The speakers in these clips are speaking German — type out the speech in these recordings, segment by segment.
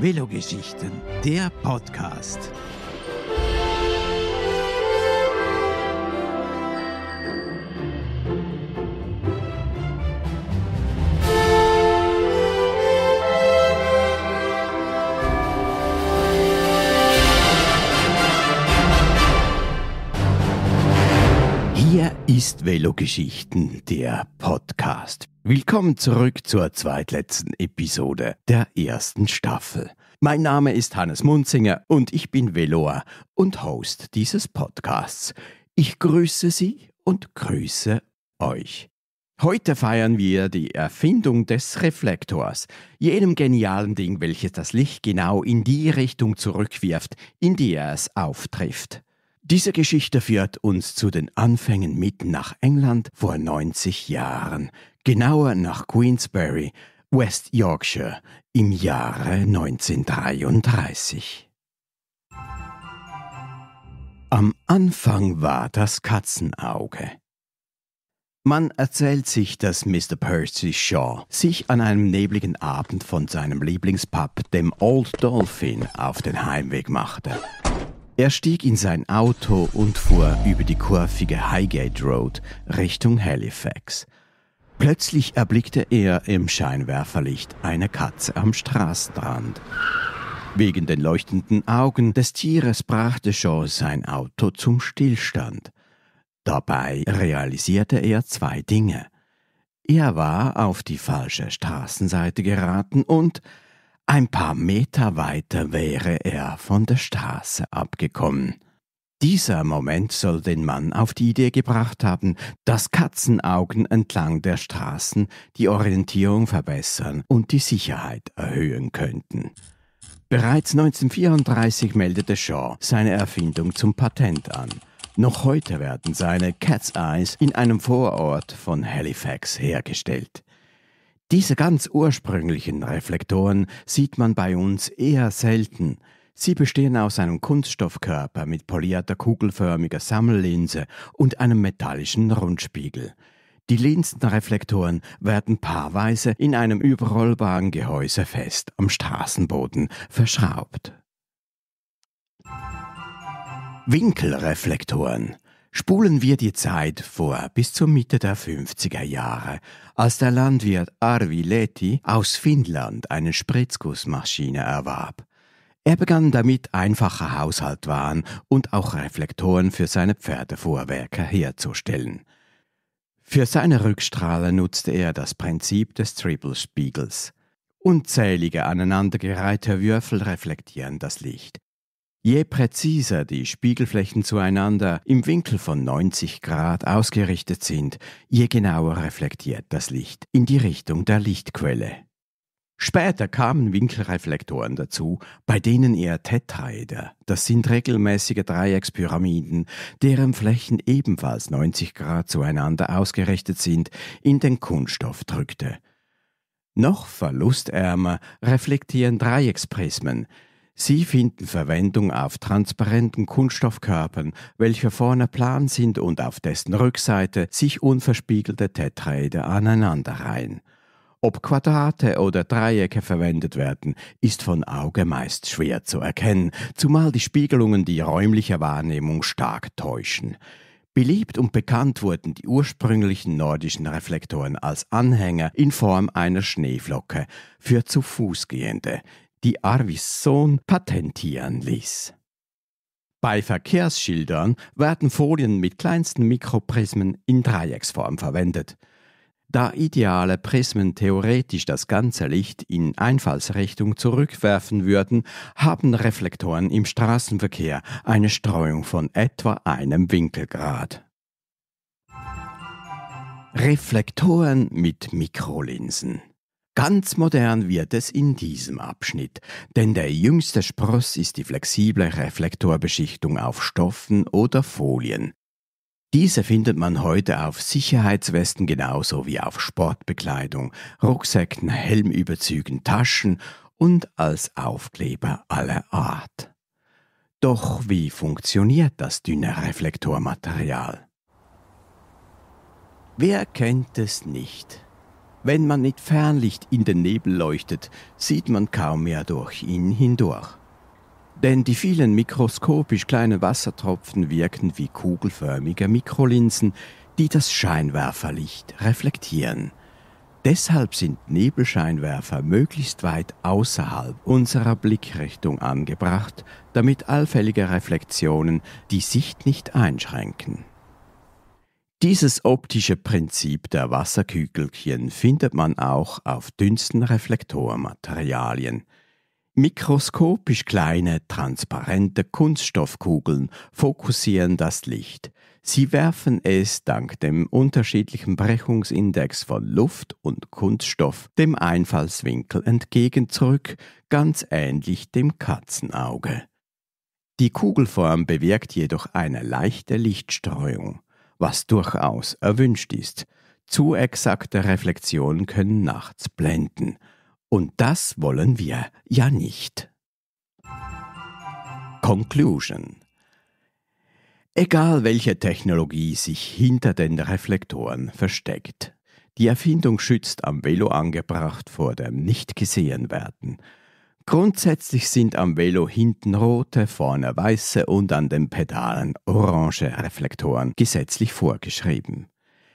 Velogeschichten, der Podcast. Hier ist Velogeschichten, der Podcast. Willkommen zurück zur zweitletzten Episode der ersten Staffel. Mein Name ist Hannes Munzinger und ich bin Veloa und Host dieses Podcasts. Ich grüße Sie und grüße euch. Heute feiern wir die Erfindung des Reflektors, jenem genialen Ding, welches das Licht genau in die Richtung zurückwirft, in die er es auftrifft. Diese Geschichte führt uns zu den Anfängen mitten nach England vor 90 Jahren, genauer nach Queensbury, West Yorkshire, im Jahre 1933. Am Anfang war das Katzenauge. Man erzählt sich, dass Mr. Percy Shaw sich an einem nebligen Abend von seinem Lieblingspub, dem Old Dolphin, auf den Heimweg machte. Er stieg in sein Auto und fuhr über die kurvige Highgate Road Richtung Halifax. Plötzlich erblickte er im Scheinwerferlicht eine Katze am Straßenrand. Wegen den leuchtenden Augen des Tieres brachte Shaw sein Auto zum Stillstand. Dabei realisierte er zwei Dinge. Er war auf die falsche Straßenseite geraten und ein paar Meter weiter wäre er von der Straße abgekommen. Dieser Moment soll den Mann auf die Idee gebracht haben, dass Katzenaugen entlang der Straßen die Orientierung verbessern und die Sicherheit erhöhen könnten. Bereits 1934 meldete Shaw seine Erfindung zum Patent an. Noch heute werden seine Cat's Eyes in einem Vorort von Halifax hergestellt. Diese ganz ursprünglichen Reflektoren sieht man bei uns eher selten. Sie bestehen aus einem Kunststoffkörper mit polierter kugelförmiger Sammellinse und einem metallischen Rundspiegel. Die Linsenreflektoren werden paarweise in einem überrollbaren Gehäuse fest am Straßenboden verschraubt. Winkelreflektoren Spulen wir die Zeit vor bis zur Mitte der 50er Jahre, als der Landwirt Arvi Leti aus Finnland eine Spritzgussmaschine erwarb. Er begann damit einfache Haushaltwaren und auch Reflektoren für seine Pferdefuhrwerke herzustellen. Für seine Rückstrahler nutzte er das Prinzip des Triple-Spiegels. Unzählige aneinandergereihte Würfel reflektieren das Licht. Je präziser die Spiegelflächen zueinander im Winkel von 90 Grad ausgerichtet sind, je genauer reflektiert das Licht in die Richtung der Lichtquelle. Später kamen Winkelreflektoren dazu, bei denen eher Tetraeder, das sind regelmäßige Dreieckspyramiden, deren Flächen ebenfalls 90 Grad zueinander ausgerichtet sind, in den Kunststoff drückte. Noch verlustärmer reflektieren Dreiecksprismen, Sie finden Verwendung auf transparenten Kunststoffkörpern, welche vorne plan sind und auf dessen Rückseite sich unverspiegelte Tetraeder aneinanderreihen. Ob Quadrate oder Dreiecke verwendet werden, ist von Auge meist schwer zu erkennen, zumal die Spiegelungen die räumliche Wahrnehmung stark täuschen. Beliebt und bekannt wurden die ursprünglichen nordischen Reflektoren als Anhänger in Form einer Schneeflocke für zu Fuß gehende die Arvis Sohn patentieren ließ. Bei Verkehrsschildern werden Folien mit kleinsten Mikroprismen in Dreiecksform verwendet. Da ideale Prismen theoretisch das ganze Licht in Einfallsrichtung zurückwerfen würden, haben Reflektoren im Straßenverkehr eine Streuung von etwa einem Winkelgrad. Reflektoren mit Mikrolinsen Ganz modern wird es in diesem Abschnitt, denn der jüngste Spross ist die flexible Reflektorbeschichtung auf Stoffen oder Folien. Diese findet man heute auf Sicherheitswesten genauso wie auf Sportbekleidung, Rucksäcken, Helmüberzügen, Taschen und als Aufkleber aller Art. Doch wie funktioniert das dünne Reflektormaterial? Wer kennt es nicht? Wenn man mit Fernlicht in den Nebel leuchtet, sieht man kaum mehr durch ihn hindurch. Denn die vielen mikroskopisch kleinen Wassertropfen wirken wie kugelförmige Mikrolinsen, die das Scheinwerferlicht reflektieren. Deshalb sind Nebelscheinwerfer möglichst weit außerhalb unserer Blickrichtung angebracht, damit allfällige Reflexionen die Sicht nicht einschränken. Dieses optische Prinzip der Wasserkügelchen findet man auch auf dünnsten Reflektormaterialien. Mikroskopisch kleine, transparente Kunststoffkugeln fokussieren das Licht. Sie werfen es dank dem unterschiedlichen Brechungsindex von Luft und Kunststoff dem Einfallswinkel entgegen zurück, ganz ähnlich dem Katzenauge. Die Kugelform bewirkt jedoch eine leichte Lichtstreuung was durchaus erwünscht ist. Zu exakte Reflexionen können nachts blenden. Und das wollen wir ja nicht. Conclusion Egal welche Technologie sich hinter den Reflektoren versteckt, die Erfindung schützt am Velo angebracht vor dem Nicht-Gesehen-Werden Grundsätzlich sind am Velo hinten rote, vorne weiße und an den Pedalen orange Reflektoren gesetzlich vorgeschrieben.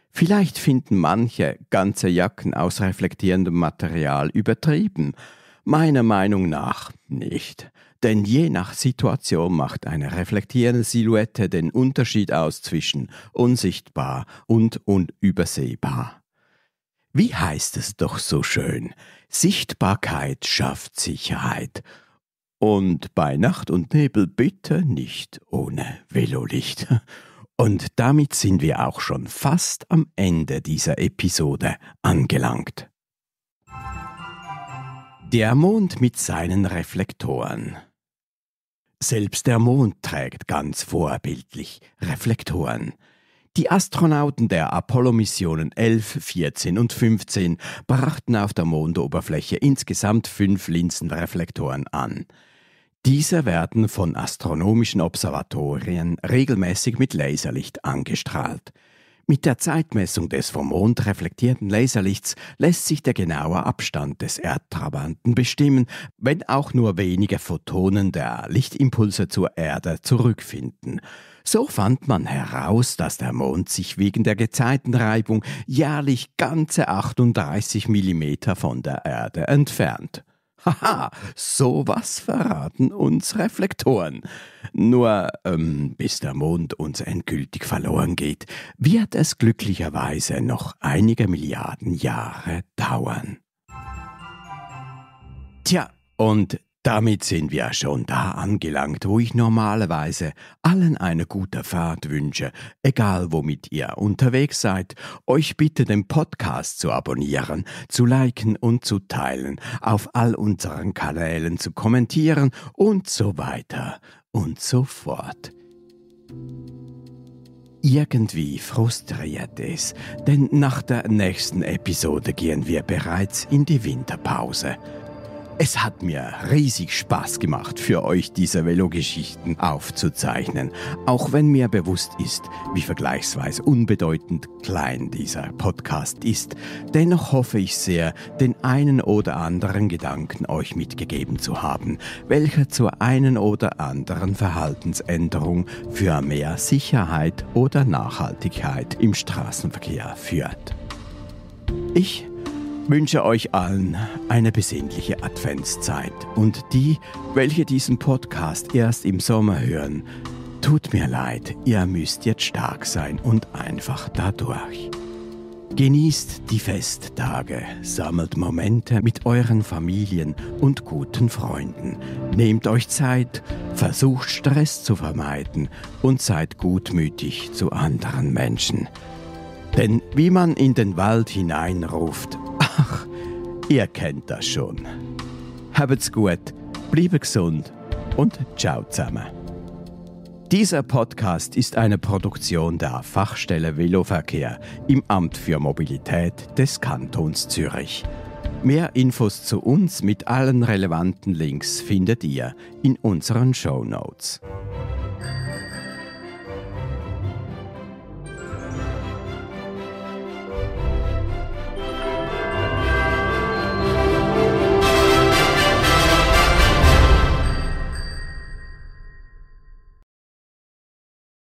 Vielleicht finden manche ganze Jacken aus reflektierendem Material übertrieben, meiner Meinung nach nicht. Denn je nach Situation macht eine reflektierende Silhouette den Unterschied aus zwischen unsichtbar und unübersehbar. Wie heißt es doch so schön? Sichtbarkeit schafft Sicherheit. Und bei Nacht und Nebel bitte nicht ohne Velolicht. Und damit sind wir auch schon fast am Ende dieser Episode angelangt. Der Mond mit seinen Reflektoren. Selbst der Mond trägt ganz vorbildlich Reflektoren. Die Astronauten der Apollo-Missionen 11, 14 und 15 brachten auf der Mondoberfläche insgesamt fünf Linsenreflektoren an. Diese werden von astronomischen Observatorien regelmäßig mit Laserlicht angestrahlt. Mit der Zeitmessung des vom Mond reflektierten Laserlichts lässt sich der genaue Abstand des Erdtrabanten bestimmen, wenn auch nur wenige Photonen der Lichtimpulse zur Erde zurückfinden. So fand man heraus, dass der Mond sich wegen der Gezeitenreibung jährlich ganze 38 Millimeter von der Erde entfernt. Haha, sowas verraten uns Reflektoren. Nur ähm, bis der Mond uns endgültig verloren geht, wird es glücklicherweise noch einige Milliarden Jahre dauern. Tja, und damit sind wir schon da angelangt, wo ich normalerweise allen eine gute Fahrt wünsche, egal womit ihr unterwegs seid. Euch bitte den Podcast zu abonnieren, zu liken und zu teilen, auf all unseren Kanälen zu kommentieren und so weiter und so fort. Irgendwie frustriert es, denn nach der nächsten Episode gehen wir bereits in die Winterpause. Es hat mir riesig Spaß gemacht, für euch diese Velo-Geschichten aufzuzeichnen, auch wenn mir bewusst ist, wie vergleichsweise unbedeutend klein dieser Podcast ist. Dennoch hoffe ich sehr, den einen oder anderen Gedanken euch mitgegeben zu haben, welcher zur einen oder anderen Verhaltensänderung für mehr Sicherheit oder Nachhaltigkeit im Straßenverkehr führt. Ich wünsche euch allen eine besinnliche Adventszeit und die, welche diesen Podcast erst im Sommer hören, tut mir leid, ihr müsst jetzt stark sein und einfach dadurch. Genießt die Festtage, sammelt Momente mit euren Familien und guten Freunden, nehmt euch Zeit, versucht Stress zu vermeiden und seid gutmütig zu anderen Menschen. Denn wie man in den Wald hineinruft, Ach, ihr kennt das schon. Habt's gut, bleibe gesund und ciao zusammen. Dieser Podcast ist eine Produktion der Fachstelle Veloverkehr im Amt für Mobilität des Kantons Zürich. Mehr Infos zu uns mit allen relevanten Links findet ihr in unseren Show Notes.